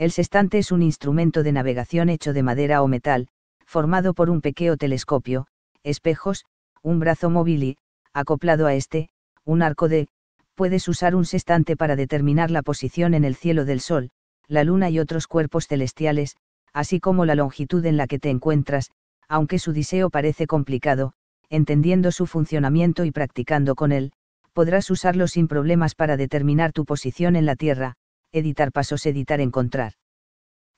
El Sestante es un instrumento de navegación hecho de madera o metal, formado por un pequeño telescopio, espejos, un brazo móvil y, acoplado a este, un arco de, puedes usar un Sestante para determinar la posición en el cielo del Sol, la Luna y otros cuerpos celestiales, así como la longitud en la que te encuentras, aunque su diseño parece complicado, entendiendo su funcionamiento y practicando con él, podrás usarlo sin problemas para determinar tu posición en la Tierra, editar pasos, editar, encontrar.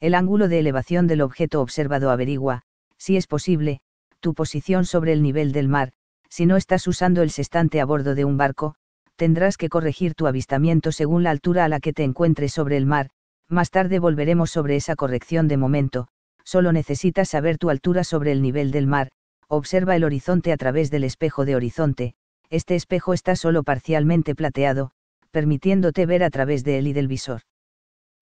El ángulo de elevación del objeto observado averigua, si es posible, tu posición sobre el nivel del mar, si no estás usando el sextante a bordo de un barco, tendrás que corregir tu avistamiento según la altura a la que te encuentres sobre el mar, más tarde volveremos sobre esa corrección de momento, solo necesitas saber tu altura sobre el nivel del mar, observa el horizonte a través del espejo de horizonte, este espejo está solo parcialmente plateado, permitiéndote ver a través de él y del visor.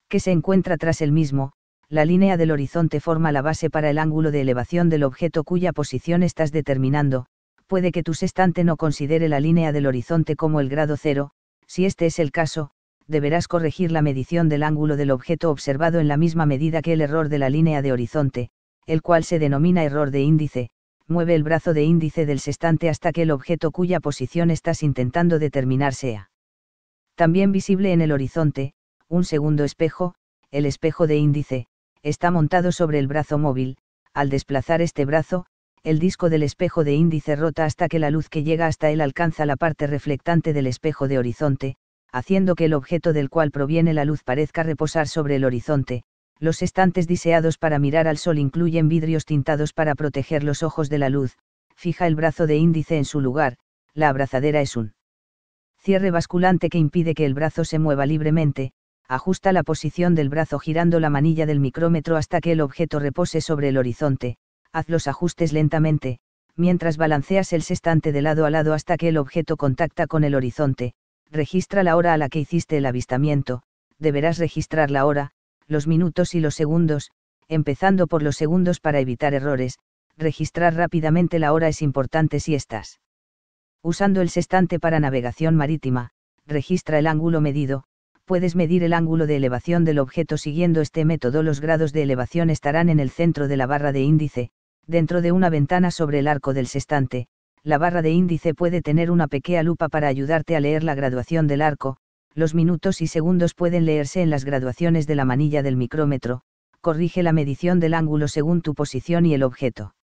Que se encuentra tras el mismo, la línea del horizonte forma la base para el ángulo de elevación del objeto cuya posición estás determinando, puede que tu sextante no considere la línea del horizonte como el grado cero, si este es el caso, deberás corregir la medición del ángulo del objeto observado en la misma medida que el error de la línea de horizonte, el cual se denomina error de índice, mueve el brazo de índice del sextante hasta que el objeto cuya posición estás intentando determinar sea también visible en el horizonte, un segundo espejo, el espejo de índice, está montado sobre el brazo móvil, al desplazar este brazo, el disco del espejo de índice rota hasta que la luz que llega hasta él alcanza la parte reflectante del espejo de horizonte, haciendo que el objeto del cual proviene la luz parezca reposar sobre el horizonte. Los estantes diseados para mirar al sol incluyen vidrios tintados para proteger los ojos de la luz, fija el brazo de índice en su lugar, la abrazadera es un cierre basculante que impide que el brazo se mueva libremente, ajusta la posición del brazo girando la manilla del micrómetro hasta que el objeto repose sobre el horizonte, haz los ajustes lentamente, mientras balanceas el sestante de lado a lado hasta que el objeto contacta con el horizonte, registra la hora a la que hiciste el avistamiento, deberás registrar la hora, los minutos y los segundos, empezando por los segundos para evitar errores, registrar rápidamente la hora es importante si estás Usando el sestante para navegación marítima, registra el ángulo medido, puedes medir el ángulo de elevación del objeto siguiendo este método. Los grados de elevación estarán en el centro de la barra de índice, dentro de una ventana sobre el arco del sestante, La barra de índice puede tener una pequeña lupa para ayudarte a leer la graduación del arco, los minutos y segundos pueden leerse en las graduaciones de la manilla del micrómetro, corrige la medición del ángulo según tu posición y el objeto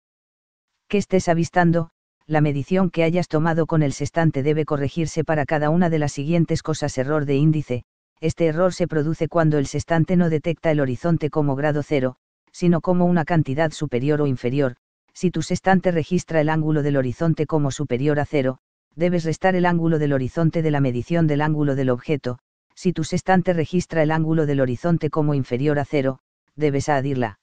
que estés avistando, la medición que hayas tomado con el sextante debe corregirse para cada una de las siguientes cosas. Error de índice. Este error se produce cuando el sextante no detecta el horizonte como grado cero, sino como una cantidad superior o inferior. Si tu sextante registra el ángulo del horizonte como superior a cero, debes restar el ángulo del horizonte de la medición del ángulo del objeto. Si tu sextante registra el ángulo del horizonte como inferior a cero, debes añadirla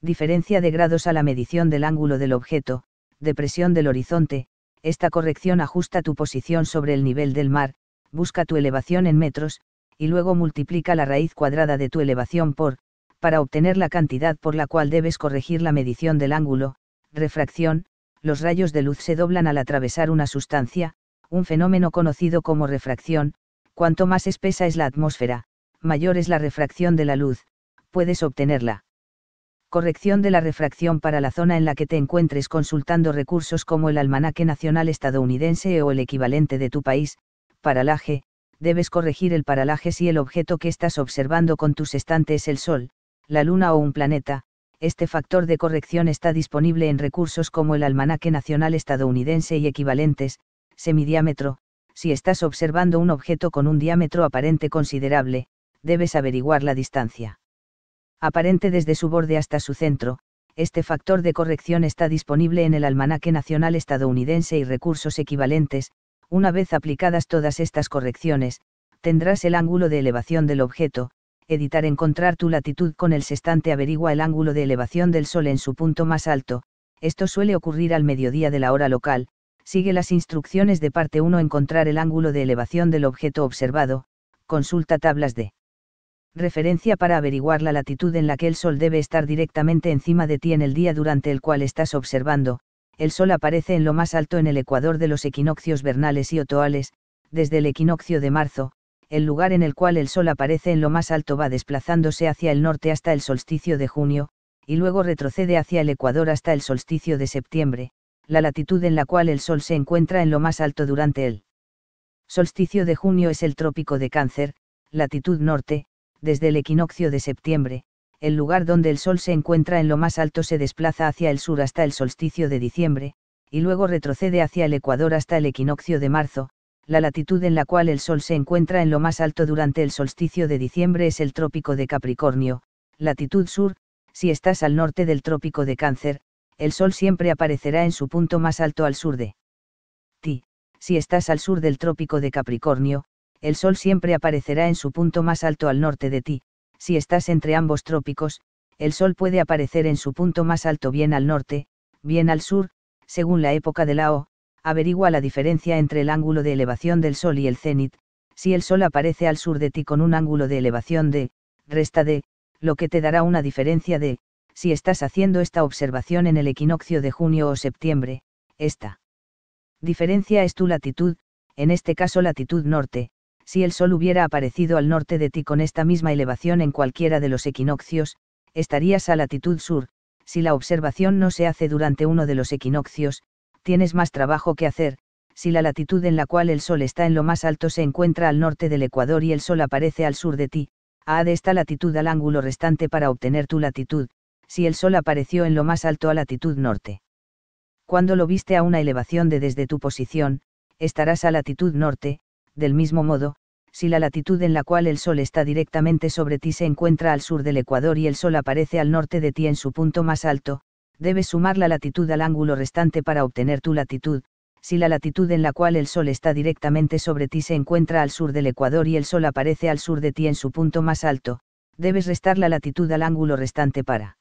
diferencia de grados a la medición del ángulo del objeto, depresión del horizonte, esta corrección ajusta tu posición sobre el nivel del mar, busca tu elevación en metros, y luego multiplica la raíz cuadrada de tu elevación por, para obtener la cantidad por la cual debes corregir la medición del ángulo, refracción, los rayos de luz se doblan al atravesar una sustancia, un fenómeno conocido como refracción, cuanto más espesa es la atmósfera, mayor es la refracción de la luz, puedes obtenerla corrección de la refracción para la zona en la que te encuentres consultando recursos como el Almanaque Nacional Estadounidense o el equivalente de tu país, paralaje, debes corregir el paralaje si el objeto que estás observando con tus estantes es el Sol, la Luna o un planeta, este factor de corrección está disponible en recursos como el Almanaque Nacional Estadounidense y equivalentes, semidiámetro, si estás observando un objeto con un diámetro aparente considerable, debes averiguar la distancia aparente desde su borde hasta su centro, este factor de corrección está disponible en el Almanaque Nacional Estadounidense y recursos equivalentes, una vez aplicadas todas estas correcciones, tendrás el ángulo de elevación del objeto, editar encontrar tu latitud con el sextante averigua el ángulo de elevación del Sol en su punto más alto, esto suele ocurrir al mediodía de la hora local, sigue las instrucciones de parte 1 encontrar el ángulo de elevación del objeto observado, consulta tablas de referencia para averiguar la latitud en la que el Sol debe estar directamente encima de ti en el día durante el cual estás observando, el Sol aparece en lo más alto en el ecuador de los equinoccios vernales y otoales, desde el equinoccio de marzo, el lugar en el cual el Sol aparece en lo más alto va desplazándose hacia el norte hasta el solsticio de junio, y luego retrocede hacia el ecuador hasta el solsticio de septiembre, la latitud en la cual el Sol se encuentra en lo más alto durante el solsticio de junio es el trópico de cáncer, latitud norte, desde el equinoccio de septiembre, el lugar donde el Sol se encuentra en lo más alto se desplaza hacia el sur hasta el solsticio de diciembre, y luego retrocede hacia el ecuador hasta el equinoccio de marzo, la latitud en la cual el Sol se encuentra en lo más alto durante el solsticio de diciembre es el trópico de Capricornio, latitud sur, si estás al norte del trópico de Cáncer, el Sol siempre aparecerá en su punto más alto al sur de ti, si estás al sur del trópico de Capricornio, el sol siempre aparecerá en su punto más alto al norte de ti, si estás entre ambos trópicos, el sol puede aparecer en su punto más alto bien al norte, bien al sur, según la época de la O, averigua la diferencia entre el ángulo de elevación del sol y el cenit, si el sol aparece al sur de ti con un ángulo de elevación de, resta de, lo que te dará una diferencia de, si estás haciendo esta observación en el equinoccio de junio o septiembre, esta diferencia es tu latitud, en este caso latitud norte, si el sol hubiera aparecido al norte de ti con esta misma elevación en cualquiera de los equinoccios, estarías a latitud sur, si la observación no se hace durante uno de los equinoccios, tienes más trabajo que hacer, si la latitud en la cual el sol está en lo más alto se encuentra al norte del ecuador y el sol aparece al sur de ti, a de esta latitud al ángulo restante para obtener tu latitud, si el sol apareció en lo más alto a latitud norte. Cuando lo viste a una elevación de desde tu posición, estarás a latitud norte, del mismo modo, si la latitud en la cual el Sol está directamente sobre ti se encuentra al sur del Ecuador y el Sol aparece al norte de ti en su punto más alto, debes sumar la latitud al ángulo restante para obtener tu latitud, si la latitud en la cual el Sol está directamente sobre ti se encuentra al sur del Ecuador y el Sol aparece al sur de ti en su punto más alto, debes restar la latitud al ángulo restante para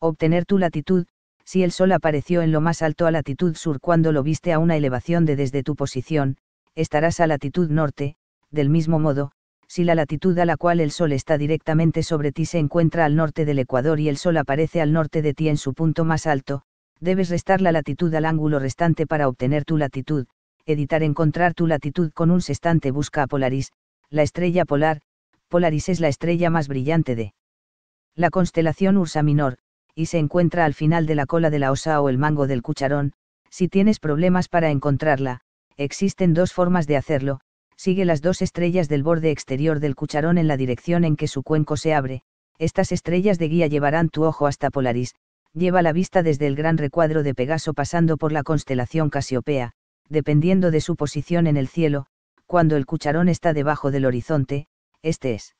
obtener tu latitud, si el Sol apareció en lo más alto a latitud sur cuando lo viste a una elevación de desde tu posición, estarás a latitud norte, del mismo modo, si la latitud a la cual el Sol está directamente sobre ti se encuentra al norte del Ecuador y el Sol aparece al norte de ti en su punto más alto, debes restar la latitud al ángulo restante para obtener tu latitud, editar encontrar tu latitud con un sextante busca a Polaris, la estrella polar, Polaris es la estrella más brillante de la constelación Ursa Minor, y se encuentra al final de la cola de la osa o el mango del cucharón, si tienes problemas para encontrarla, Existen dos formas de hacerlo, sigue las dos estrellas del borde exterior del cucharón en la dirección en que su cuenco se abre, estas estrellas de guía llevarán tu ojo hasta Polaris, lleva la vista desde el gran recuadro de Pegaso pasando por la constelación Casiopea, dependiendo de su posición en el cielo, cuando el cucharón está debajo del horizonte, este es.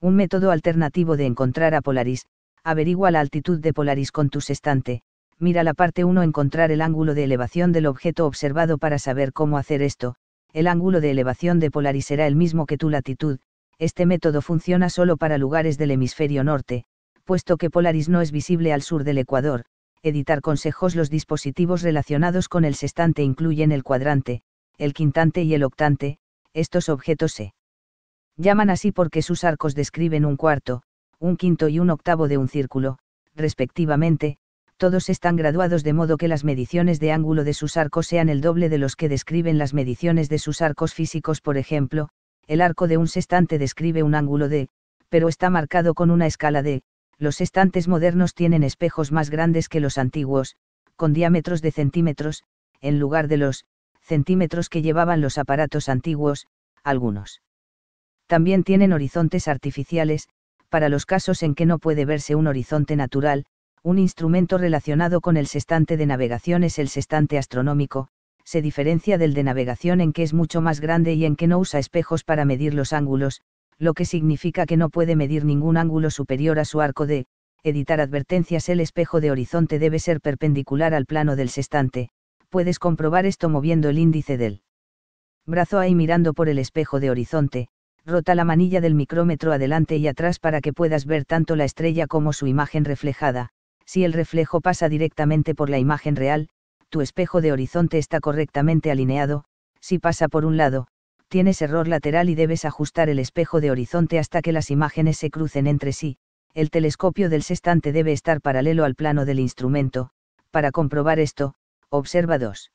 Un método alternativo de encontrar a Polaris, averigua la altitud de Polaris con tu sextante, mira la parte 1 encontrar el ángulo de elevación del objeto observado para saber cómo hacer esto, el ángulo de elevación de Polaris será el mismo que tu latitud, este método funciona solo para lugares del hemisferio norte, puesto que Polaris no es visible al sur del Ecuador, editar consejos los dispositivos relacionados con el sextante incluyen el cuadrante, el quintante y el octante, estos objetos se llaman así porque sus arcos describen un cuarto, un quinto y un octavo de un círculo, respectivamente, todos están graduados de modo que las mediciones de ángulo de sus arcos sean el doble de los que describen las mediciones de sus arcos físicos. Por ejemplo, el arco de un sestante describe un ángulo de, pero está marcado con una escala de, los estantes modernos tienen espejos más grandes que los antiguos, con diámetros de centímetros, en lugar de los centímetros que llevaban los aparatos antiguos, algunos. También tienen horizontes artificiales, para los casos en que no puede verse un horizonte natural, un instrumento relacionado con el sestante de navegación es el sestante astronómico, se diferencia del de navegación en que es mucho más grande y en que no usa espejos para medir los ángulos, lo que significa que no puede medir ningún ángulo superior a su arco de, editar advertencias el espejo de horizonte debe ser perpendicular al plano del sestante, puedes comprobar esto moviendo el índice del brazo ahí mirando por el espejo de horizonte, rota la manilla del micrómetro adelante y atrás para que puedas ver tanto la estrella como su imagen reflejada, si el reflejo pasa directamente por la imagen real, tu espejo de horizonte está correctamente alineado, si pasa por un lado, tienes error lateral y debes ajustar el espejo de horizonte hasta que las imágenes se crucen entre sí, el telescopio del sestante debe estar paralelo al plano del instrumento, para comprobar esto, observa dos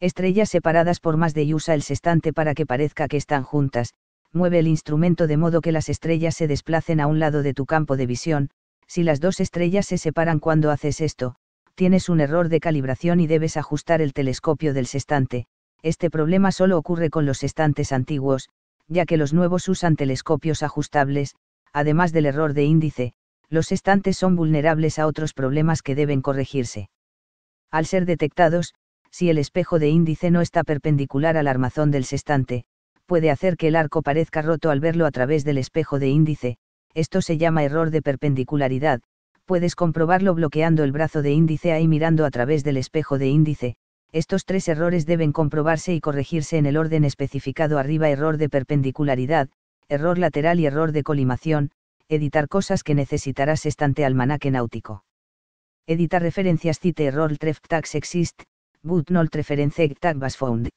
Estrellas separadas por más de y usa el sestante para que parezca que están juntas, mueve el instrumento de modo que las estrellas se desplacen a un lado de tu campo de visión, si las dos estrellas se separan cuando haces esto, tienes un error de calibración y debes ajustar el telescopio del sestante. este problema solo ocurre con los estantes antiguos, ya que los nuevos usan telescopios ajustables, además del error de índice, los estantes son vulnerables a otros problemas que deben corregirse. Al ser detectados, si el espejo de índice no está perpendicular al armazón del sestante, puede hacer que el arco parezca roto al verlo a través del espejo de índice, esto se llama error de perpendicularidad, puedes comprobarlo bloqueando el brazo de índice A y mirando a través del espejo de índice, estos tres errores deben comprobarse y corregirse en el orden especificado arriba error de perpendicularidad, error lateral y error de colimación, editar cosas que necesitarás estante almanaque náutico. Editar referencias cite error treftax tax exist, but not reference tag was found.